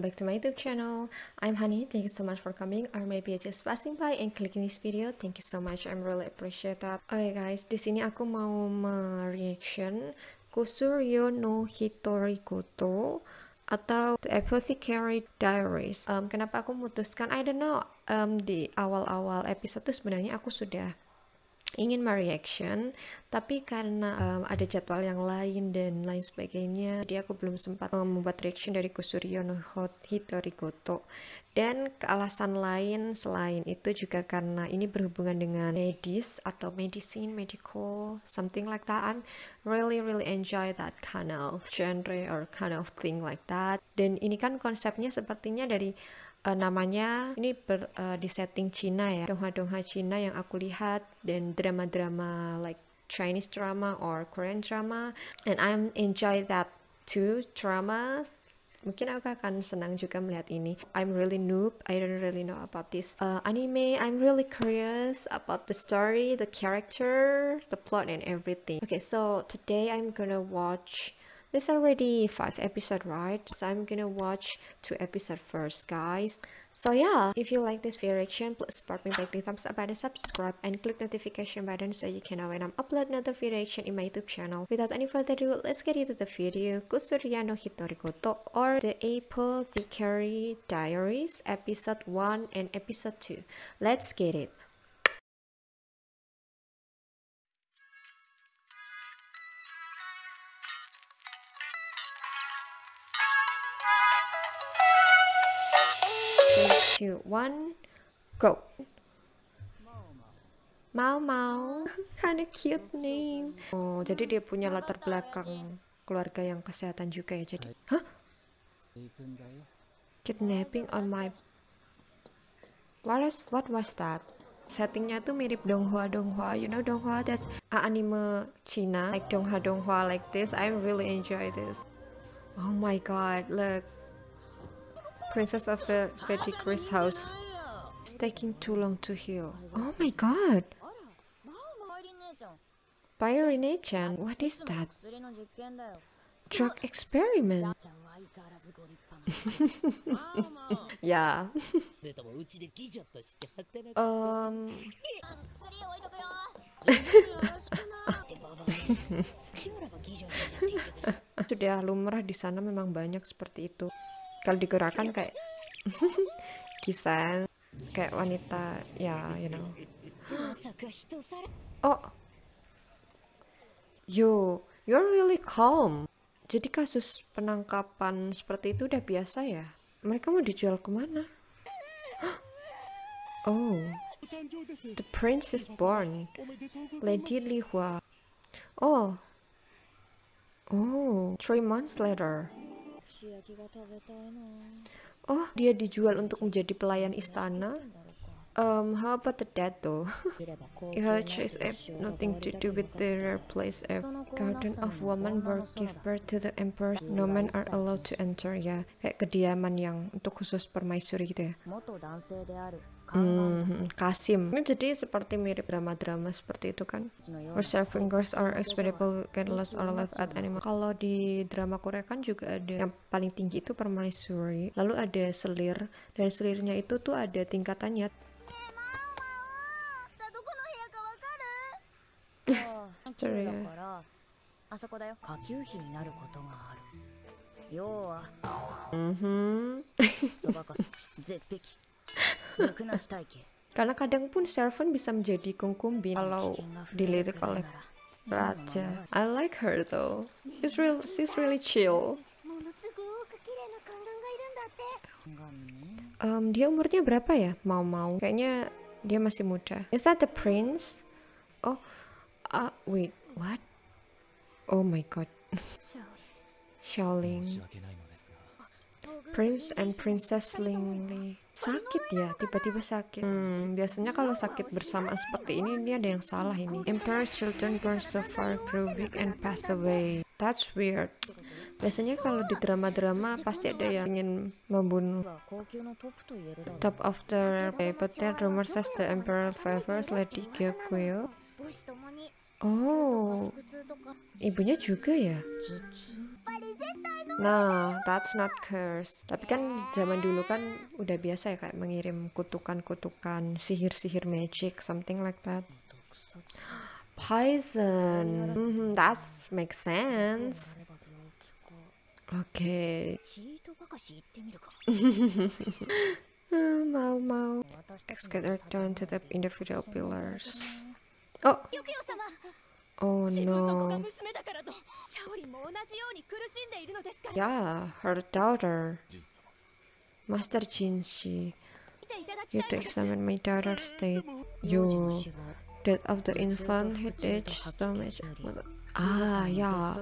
welcome back to my youtube channel i'm honey thank you so much for coming or maybe just passing by and clicking this video thank you so much i'm really appreciate that oke okay guys di sini aku mau mereaction kusuryo no hitori koto atau The Apothecary Diaries um, kenapa aku memutuskan I don't know um, di awal-awal episode tuh sebenarnya aku sudah ingin mereaction tapi karena um, ada jadwal yang lain dan lain sebagainya jadi aku belum sempat um, membuat reaction dari Kusuryo no Hitori Goto dan alasan lain selain itu juga karena ini berhubungan dengan medis atau medicine, medical, something like that. I'm really really enjoy that kind of genre or kind of thing like that. Dan ini kan konsepnya sepertinya dari uh, namanya ini ber, uh, di setting Cina ya dongha-dongha Cina yang aku lihat dan drama-drama like Chinese drama or Korean drama and I'm enjoy that too dramas mungkin aku akan senang juga melihat ini I'm really noob I don't really know about this uh, anime I'm really curious about the story the character the plot and everything okay so today I'm gonna watch There's already five episode, right? So I'm gonna watch two episode first, guys. So yeah, if you like this video reaction, please support me by clicking thumbs up and subscribe, and click notification button so you can know when I'm upload another video reaction in my YouTube channel. Without any further ado, let's get into the video. Kusuriya no or The Apothecary Diaries, Episode 1 and Episode 2. Let's get it. two, one, go. Mau Mau, kind of cute name. Oh, jadi dia punya latar belakang keluarga yang kesehatan juga ya. Jadi, hah? Kidnapping on my What was, what was that? Settingnya tuh mirip Donghua Donghua. You know Donghua that's a anime Cina like Donghua Donghua like this. I really enjoy this. Oh my god, look. Princess of the Fetigress house. It's taking too long to heal. Oh my god! Pyrenation? What is that? Drug experiment? yeah. um. Sudah lumrah di sana memang banyak seperti itu kalau digerakkan kayak kisah kayak wanita ya you know oh yo you're really calm jadi kasus penangkapan seperti itu udah biasa ya mereka mau dijual kemana oh the prince is born lady lihua oh oh three months later Oh, dia dijual untuk menjadi pelayan istana Um, how about the dead though? choice app nothing to do with the rare place app. Garden of Woman where give birth to the emperor. No men are allowed to enter ya. Kayak kediaman yang untuk khusus permaisuri gitu ya. Hmm, Kasim. Ini jadi seperti mirip drama-drama seperti itu kan. Where fingers are expendable, get lost or left at any moment. Kalau di drama Korea kan juga ada yang paling tinggi itu permaisuri. Lalu ada selir. Dan selirnya itu tuh ada tingkatannya. Karena kadang pun Servan bisa menjadi kungkumbin kalau dilirik oleh Raja. I like her though. She's real, she's really chill. Um, dia umurnya berapa ya? Mau-mau. Kayaknya dia masih muda. Is that the prince? Oh, Ah, wait, what? Oh my god. Shaoling. Prince and Princess Lingling Sakit ya, tiba-tiba sakit. Hmm, biasanya kalau sakit bersama seperti ini, ini ada yang salah ini. Emperor children born so far grew weak and pass away. That's weird. Biasanya kalau di drama-drama pasti ada yang ingin membunuh top of the rare. but then rumor says the emperor favors Lady Gyokuyo Oh, ibunya juga ya? Nah, that's not curse. Tapi kan zaman dulu kan udah biasa ya kayak mengirim kutukan-kutukan, sihir-sihir magic, something like that. Poison. Mm -hmm, that's makes sense. Oke. Okay. mau mau. Excavator to the individual pillars. Oh no! Yeah, her daughter Master Jinshi You to examine my daughter's state You Death of the infant, head headache, stomach Ah, yeah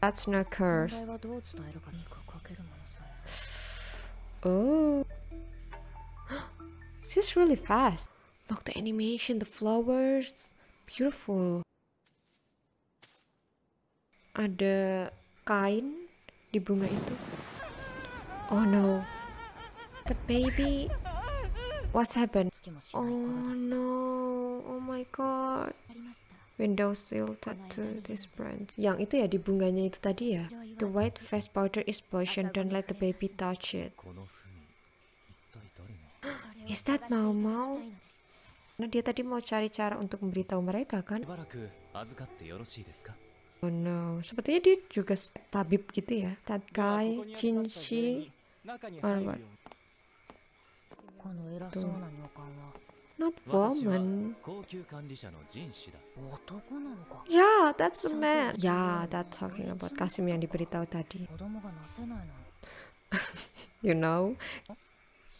That's no curse Oh She's really fast Look, the animation, the flowers, beautiful. Ada kain di bunga itu. Oh no. The baby. What's happened? Oh no. Oh my god. Window sill tattoo this branch. Yang itu ya di bunganya itu tadi ya. The white face powder is poison. Don't let the baby touch it. Is that Mao Mao? Karena dia tadi mau cari cara untuk memberitahu mereka kan. Oh no, sepertinya dia juga tabib gitu ya. Tatkai, Jinshi, or what? Not woman. Yeah, ya, that's a man. Yeah, that's talking about Kasim yang diberitahu tadi. you know,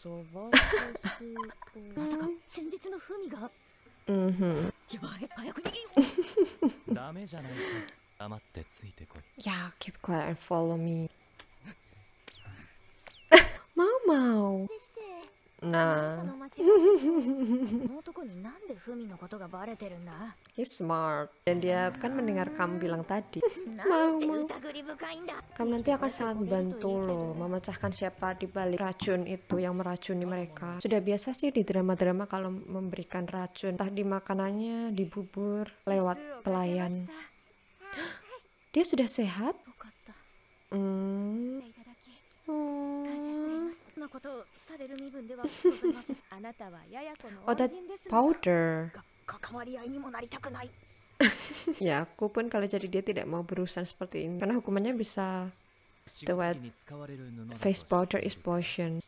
まさか先日の風味がうんふんやばい早く逃げよダメじゃないか黙ってついてこい Yeah, keep quiet and follow me Nah. He's smart dan dia kan mendengar kamu bilang tadi. mau mau. Kamu nanti akan sangat membantu loh memecahkan siapa di balik racun itu yang meracuni mereka. Sudah biasa sih di drama-drama kalau memberikan racun, entah di makanannya, di bubur, lewat pelayan. Dia sudah sehat? Hmm. hmm. oh, powder. ya, aku pun kalau jadi dia tidak mau berurusan seperti ini. Karena hukumannya bisa the face powder is potion.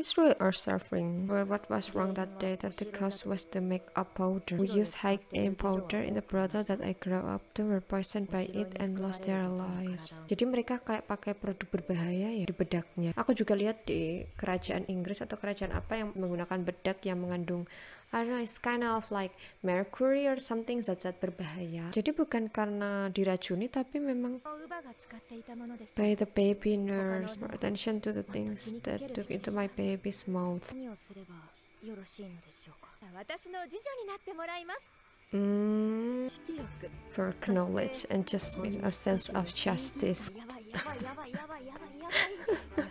Israel are suffering. Well, what was wrong that day that the cause was to make a powder. We used high aim powder in the brothel that I grew up to were poisoned by it and lost their lives. Jadi mereka kayak pakai produk berbahaya ya di bedaknya. Aku juga lihat di kerajaan Inggris atau kerajaan apa yang menggunakan bedak yang mengandung I don't know it's kind of like mercury or something zat-zat berbahaya jadi bukan karena diracuni tapi memang by the baby nurse attention to the things that took into my baby's mouth Mm, for knowledge and just a sense of justice.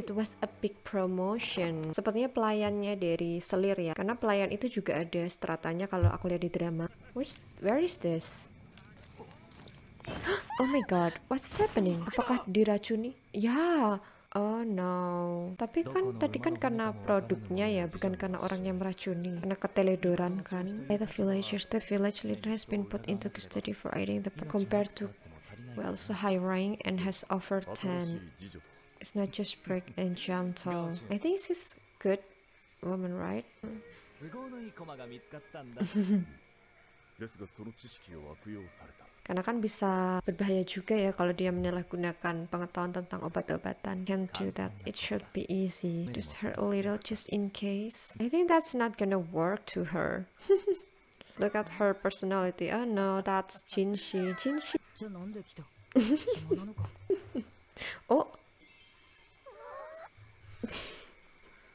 It was a big promotion. Sepertinya pelayannya dari selir ya. Karena pelayan itu juga ada stratanya kalau aku lihat di drama. Where's, where is this? Oh my god, what's happening? Apakah diracuni? Ya, yeah. Oh no. Tapi kan tadi kan karena produknya ya, bukan karena orang yang meracuni. Karena keteledoran kan. By the villagers, the village leader has been put into custody for aiding the compared to well, so high rank and has offered 10. It's not just brick and gentle. I think she's good woman, right? Karena kan bisa berbahaya juga ya kalau dia menyalahgunakan pengetahuan tentang obat-obatan. Can do that. It should be easy. Just hurt a little just in case. I think that's not gonna work to her. Look at her personality. Oh no, that's Jinshi. Jinshi. oh,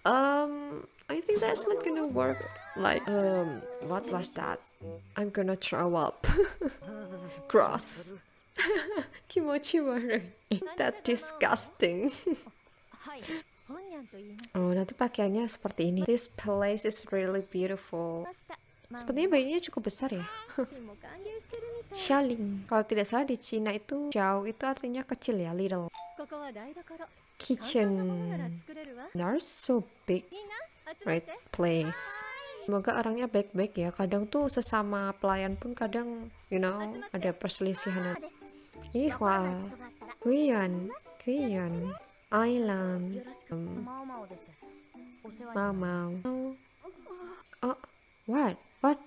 Um, I think that's not gonna work. Like, um, what was that? I'm gonna throw up. Gross. Kimochi worry. That disgusting. oh, nanti pakaiannya seperti ini. This place is really beautiful. Sepertinya bayinya cukup besar ya. Shaling. Kalau tidak salah di Cina itu jauh itu artinya kecil ya, little kitchen there's so big right place semoga orangnya baik-baik ya kadang tuh sesama pelayan pun kadang you know ada perselisihan ih wah kuyan kuyan Island um, mau mau oh what what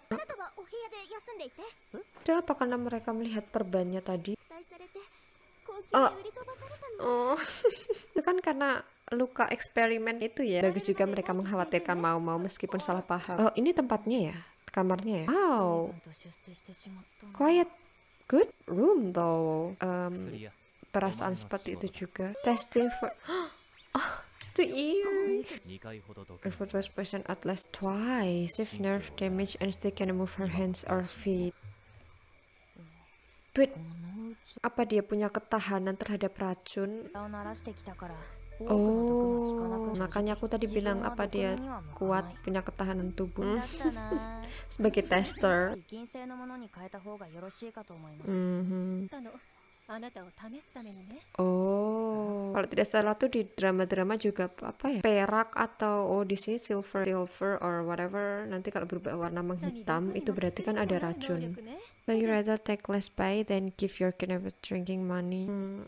itu apakah mereka melihat perbannya tadi luka eksperimen itu ya bagus juga mereka mengkhawatirkan mau-mau meskipun salah paham oh ini tempatnya ya kamarnya ya wow quiet good room though um, perasaan seperti itu juga testing for oh the ear foot was present at least twice if nerve damage and still can move her hands or feet but apa dia punya ketahanan terhadap racun? Oh, makanya aku tadi bilang apa dia kuat punya ketahanan tubuh iya, sebagai tester. Mhm. Oh, kalau tidak salah tuh di drama-drama juga apa ya perak atau oh di sini silver, silver or whatever. Nanti kalau berubah warna menghitam itu berarti kan ada racun. So you rather take less pay than give your kidnapper drinking money. Hmm.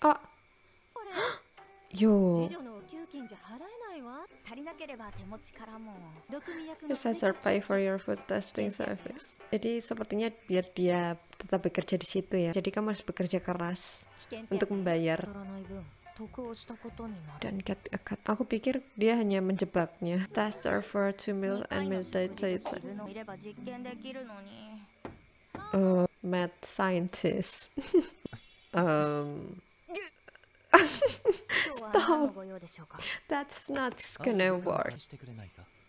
This is pay for your food testing service. Jadi sepertinya biar dia tetap bekerja di situ ya. Jadi kamu harus bekerja keras untuk membayar. Dan get a cut. Aku pikir dia hanya menjebaknya. Test for two mil and meditate. Oh, mad scientist. um, Stop. That's not gonna work.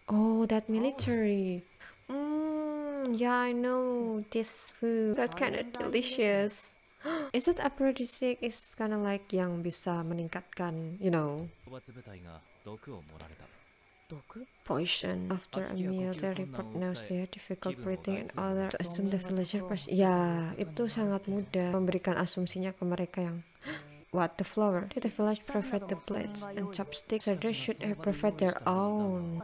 Oh, that military. Mmm, yeah, I know this food. That kind of delicious. Is it aphrodisiac? It's kind of like yang bisa meningkatkan, you know. Poison after a meal, they report nausea, difficult breathing, and other. Assume the villager yeah, itu sangat mudah memberikan asumsinya ke mereka yang what the flower. Did the village prefer the plates and chopsticks? So they should have provided their own.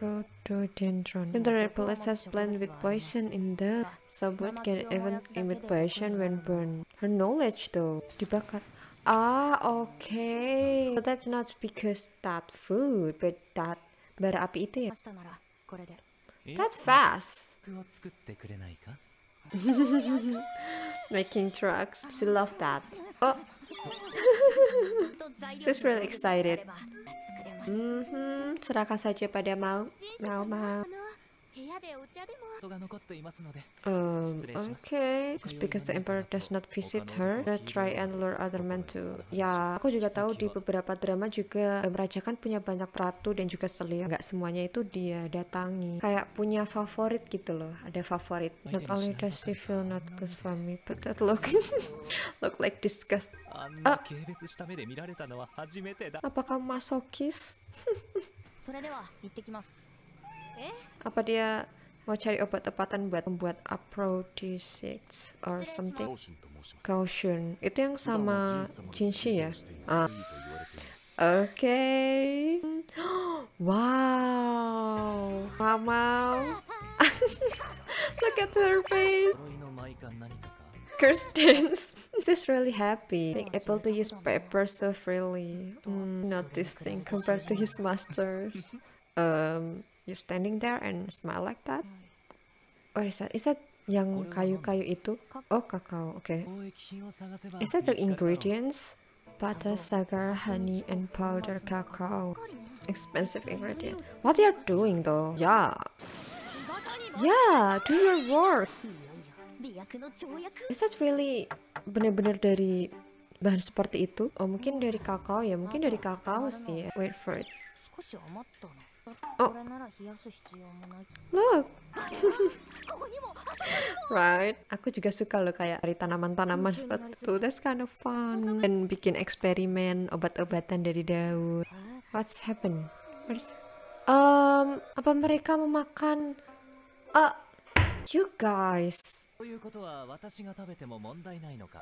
Rhododendron. If the plates has plants with poison in them, someone can even emit poison when burned. Her knowledge though. Dibakar. Ah, okay. So that's not because that food, but that bara api itu ya. That's fast. Eh? Making tracks. She loved that. Oh! She's really excited. Mm -hmm. Serahkan saja pada mau, mau, mau. Um, okay. Just because the emperor does not visit her, they try and lure other men to. Ya, aku juga tahu di beberapa drama juga um, raja kan punya banyak ratu dan juga selir. Gak semuanya itu dia datangi. Kayak punya favorit gitu loh. Ada favorit. Not only does she feel not good for me, but that look look like disgust. Ah. Apakah masokis? Eh? apa dia mau cari obat tepatan buat membuat aphrodisiacs or something caution itu yang sama Jinshi ya ah. oke okay. wow Mamau look at her face Kirsten's She's really happy, being able to use paper so freely. Mm, not this thing compared to his masters. Um, you standing there and smile like that what mm. is that is that yang kayu-kayu itu oh kakao okay is that the ingredients butter sugar honey and powder cacao expensive ingredient what you are doing though yeah yeah do your work is that really bener-bener dari bahan seperti itu oh mungkin dari kakao ya mungkin dari kakao sih ya. wait for it Oh. Look. right. Aku juga suka loh kayak dari tanaman-tanaman seperti itu. That's kind of fun. Dan bikin eksperimen obat-obatan dari daun. What's happened? Where's... Um, apa mereka memakan? Uh, you guys.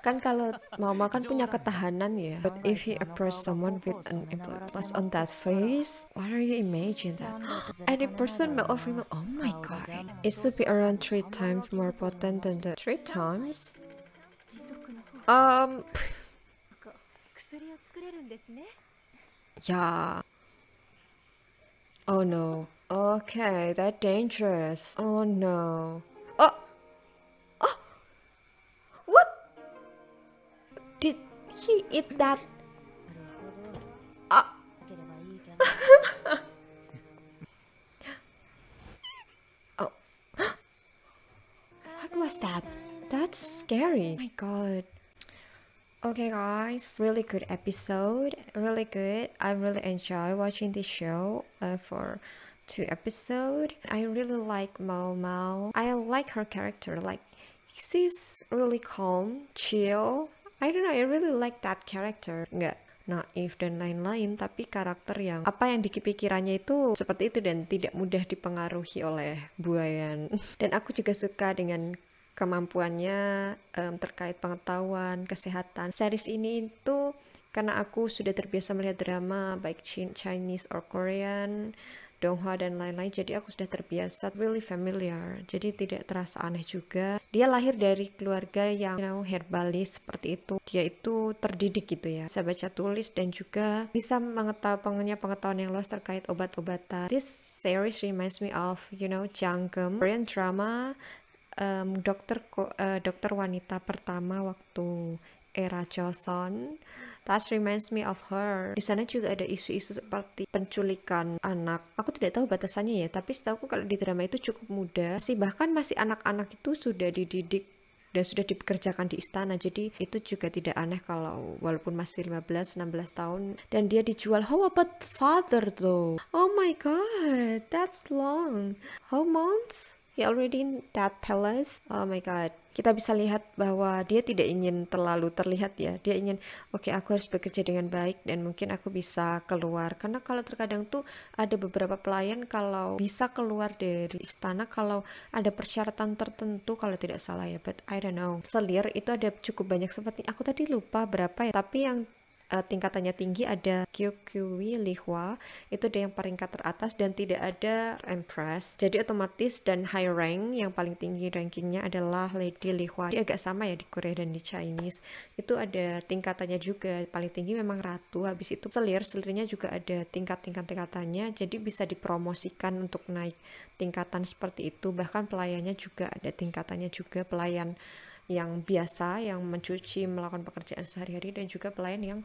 Kan kalau mau makan punya ketahanan ya. But if he approach someone with an plus on that face, what are you imagine that? Any person male or female, oh my god. It should be around three times more potent than the three times. Um. yeah. Oh no. Okay, that dangerous. Oh no. eat that. Uh, oh. what was that? That's scary. Oh my god. Okay guys, really good episode, really good. I really enjoy watching this show uh, for two episode. I really like Mao Mao. I like her character, like she's really calm, chill, I don't know, I really like that character. Nggak naif dan lain-lain tapi karakter yang apa yang dipikirannya itu seperti itu dan tidak mudah dipengaruhi oleh buayan dan aku juga suka dengan kemampuannya um, terkait pengetahuan kesehatan series ini itu karena aku sudah terbiasa melihat drama baik Chinese or Korean Dongha dan lain-lain jadi aku sudah terbiasa really familiar jadi tidak terasa aneh juga dia lahir dari keluarga yang you know, herbalis seperti itu dia itu terdidik gitu ya bisa baca tulis dan juga bisa mengetahui pengetahuan yang luas terkait obat-obatan this series reminds me of you know Janggem Korean drama um, dokter uh, dokter wanita pertama waktu era Joseon That reminds me of her. Di sana juga ada isu-isu seperti penculikan anak. Aku tidak tahu batasannya ya, tapi setahu aku kalau di drama itu cukup muda. Sih bahkan masih anak-anak itu sudah dididik dan sudah dikerjakan di istana jadi itu juga tidak aneh kalau walaupun masih 15-16 tahun dan dia dijual how about father though oh my god that's long how months he already in that palace oh my god kita bisa lihat bahwa dia tidak ingin terlalu terlihat ya dia ingin oke okay, aku harus bekerja dengan baik dan mungkin aku bisa keluar karena kalau terkadang tuh ada beberapa pelayan kalau bisa keluar dari istana kalau ada persyaratan tertentu kalau tidak salah ya but I don't know selir itu ada cukup banyak seperti aku tadi lupa berapa ya tapi yang uh, tingkatannya tinggi ada QQW Lihua itu dia yang peringkat teratas dan tidak ada Empress jadi otomatis dan high rank yang paling tinggi rankingnya adalah Lady Lihua dia agak sama ya di Korea dan di Chinese itu ada tingkatannya juga paling tinggi memang ratu habis itu selir selirnya juga ada tingkat-tingkat tingkatannya jadi bisa dipromosikan untuk naik tingkatan seperti itu bahkan pelayannya juga ada tingkatannya juga pelayan yang biasa yang mencuci melakukan pekerjaan sehari-hari dan juga pelayan yang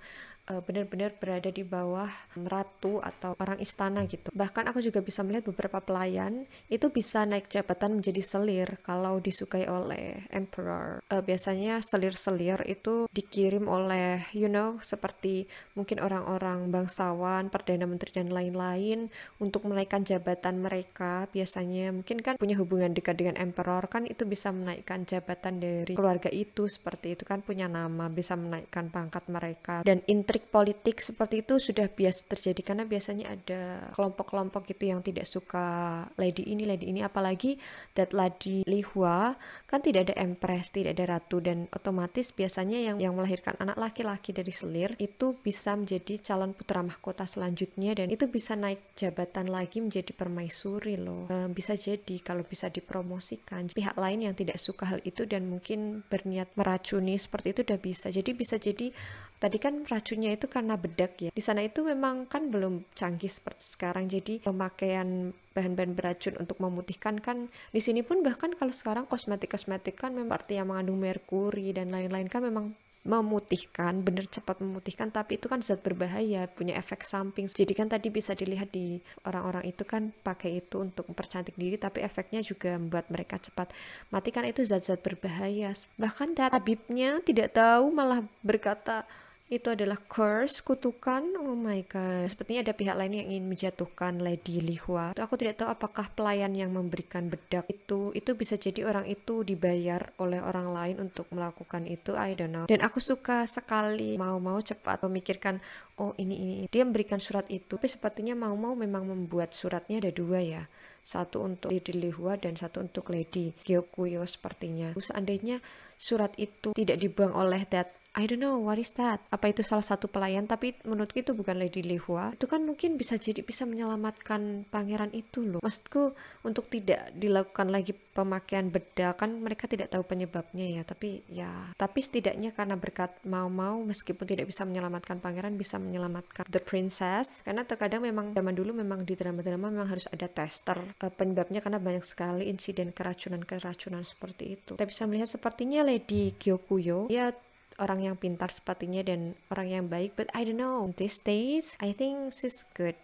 Eh, benar-benar berada di bawah ratu atau orang istana gitu. Bahkan aku juga bisa melihat beberapa pelayan itu bisa naik jabatan menjadi selir kalau disukai oleh emperor. Uh, biasanya selir-selir itu dikirim oleh you know seperti mungkin orang-orang bangsawan, perdana menteri dan lain-lain untuk menaikkan jabatan mereka. Biasanya mungkin kan punya hubungan dekat dengan emperor kan itu bisa menaikkan jabatan dari keluarga itu seperti itu kan punya nama bisa menaikkan pangkat mereka dan intrik trik politik seperti itu sudah biasa terjadi karena biasanya ada kelompok-kelompok gitu yang tidak suka lady ini, lady ini apalagi that lady lihua kan tidak ada empress, tidak ada ratu dan otomatis biasanya yang yang melahirkan anak laki-laki dari selir itu bisa menjadi calon putra mahkota selanjutnya dan itu bisa naik jabatan lagi menjadi permaisuri loh. E, bisa jadi kalau bisa dipromosikan. Pihak lain yang tidak suka hal itu dan mungkin berniat meracuni seperti itu udah bisa. Jadi bisa jadi Tadi kan racunnya itu karena bedak ya. Di sana itu memang kan belum canggih seperti sekarang. Jadi pemakaian bahan-bahan beracun untuk memutihkan kan di sini pun bahkan kalau sekarang kosmetik-kosmetik kan memang arti yang mengandung merkuri dan lain-lain kan memang memutihkan, benar cepat memutihkan, tapi itu kan zat berbahaya, punya efek samping. Jadi kan tadi bisa dilihat di orang-orang itu kan pakai itu untuk mempercantik diri, tapi efeknya juga membuat mereka cepat mati kan itu zat-zat berbahaya. Bahkan tabibnya tidak tahu malah berkata itu adalah curse, kutukan. Oh my god, sepertinya ada pihak lain yang ingin menjatuhkan Lady Lihua. Aku tidak tahu apakah pelayan yang memberikan bedak itu itu bisa jadi orang itu dibayar oleh orang lain untuk melakukan itu. I don't know. Dan aku suka sekali mau-mau cepat memikirkan oh ini ini. Dia memberikan surat itu, tapi sepertinya mau-mau memang membuat suratnya ada dua ya satu untuk Lady Lihua dan satu untuk Lady geokuyo sepertinya. Seandainya surat itu tidak dibuang oleh that I don't know what is that apa itu salah satu pelayan tapi menurutku itu bukan Lady Lihua itu kan mungkin bisa jadi bisa menyelamatkan pangeran itu loh maksudku untuk tidak dilakukan lagi pemakaian bedak kan mereka tidak tahu penyebabnya ya tapi ya tapi setidaknya karena berkat mau-mau meskipun tidak bisa menyelamatkan pangeran bisa menyelamatkan the princess karena terkadang memang zaman dulu memang di drama-drama memang harus ada tester uh, penyebabnya karena banyak sekali insiden keracunan-keracunan seperti itu kita bisa melihat sepertinya Lady Gyokuyo ya orang yang pintar sepertinya dan orang yang baik but I don't know these days I think she's good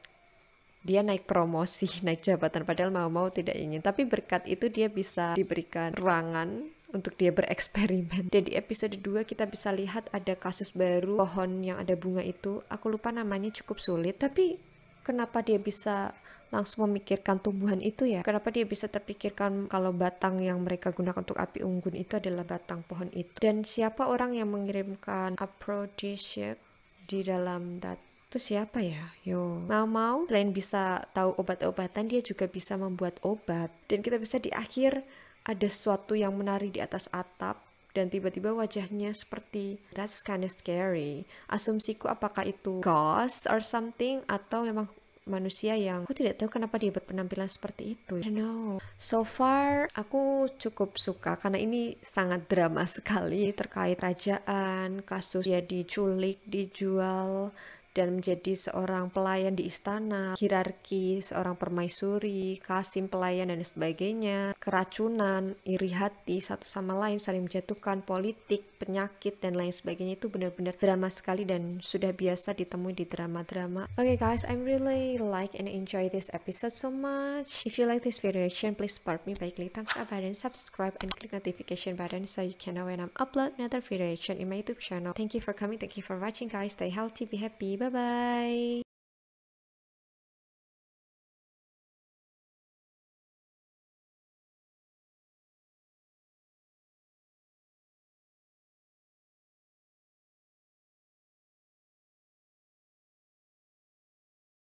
dia naik promosi, naik jabatan padahal mau-mau tidak ingin. Tapi berkat itu dia bisa diberikan ruangan untuk dia bereksperimen. Jadi episode 2 kita bisa lihat ada kasus baru pohon yang ada bunga itu. Aku lupa namanya cukup sulit, tapi kenapa dia bisa langsung memikirkan tumbuhan itu ya kenapa dia bisa terpikirkan kalau batang yang mereka gunakan untuk api unggun itu adalah batang pohon itu dan siapa orang yang mengirimkan aprodisiak di dalam dat itu siapa ya? Yo, mau-mau selain bisa tahu obat-obatan, dia juga bisa membuat obat. Dan kita bisa di akhir ada sesuatu yang menari di atas atap dan tiba-tiba wajahnya seperti that's kind of scary. Asumsiku apakah itu ghost or something atau memang manusia yang aku tidak tahu kenapa dia berpenampilan seperti itu. I don't know. So far aku cukup suka karena ini sangat drama sekali terkait kerajaan, kasus dia diculik, dijual, dan menjadi seorang pelayan di istana, hierarki, seorang permaisuri, kasim pelayan dan sebagainya, keracunan, iri hati satu sama lain, saling menjatuhkan, politik, penyakit dan lain sebagainya itu benar-benar drama sekali dan sudah biasa ditemui di drama-drama. Oke okay guys, I'm really like and enjoy this episode so much. If you like this video reaction, please support me by clicking thumbs up button, subscribe and click notification button so you can know when I'm upload another video reaction in my YouTube channel. Thank you for coming, thank you for watching guys. Stay healthy, be happy. Bye. Bye-bye.